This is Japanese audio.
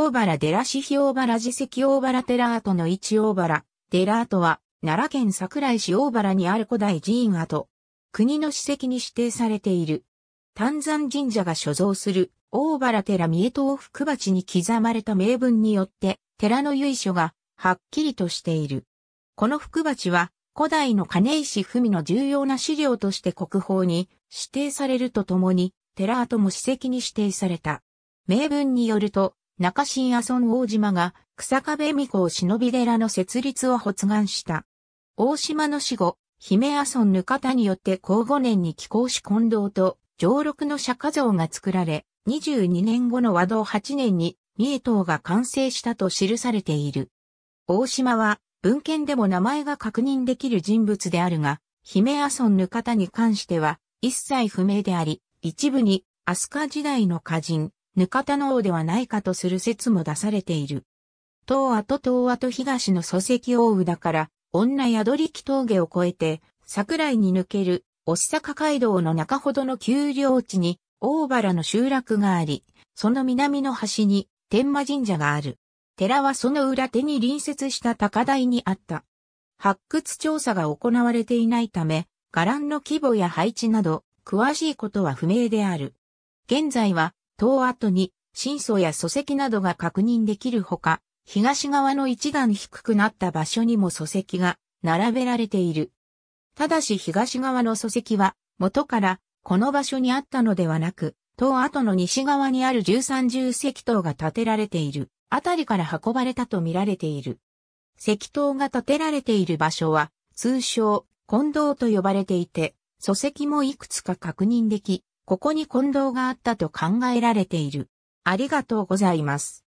大原デラシヒ大原自石大原寺跡の一大原、寺跡は、奈良県桜井市大原にある古代寺院跡。国の史跡に指定されている。丹山神社が所蔵する大原寺三重東福鉢に刻まれた名文によって、寺の由緒がはっきりとしている。この福鉢は、古代の金石文の重要な資料として国宝に指定されるとともに、寺跡も史跡に指定された。名文によると、中新阿村大島が草壁巫女を忍び寺の設立を発願した。大島の死後、姫阿村ぬ方によって後五年に寄港し近藤と上六の釈迦像が作られ、22年後の和道8年に三重塔が完成したと記されている。大島は文献でも名前が確認できる人物であるが、姫阿村ぬ方に関しては一切不明であり、一部に飛鳥時代の歌人、ぬかたの王ではないかとする説も出されている。東亜と東亜と東の礎石大浦から、女宿り木峠を越えて、桜井に抜ける、押坂街道の中ほどの丘陵地に、大原の集落があり、その南の端に、天満神社がある。寺はその裏手に隣接した高台にあった。発掘調査が行われていないため、伽藍の規模や配置など、詳しいことは不明である。現在は、塔跡に、真相や礎石などが確認できるほか、東側の一段低くなった場所にも礎石が並べられている。ただし東側の礎石は元からこの場所にあったのではなく、塔跡の西側にある十三重石塔が建てられているあたりから運ばれたと見られている。石塔が建てられている場所は通称、近道と呼ばれていて、礎石もいくつか確認でき、ここに混同があったと考えられている。ありがとうございます。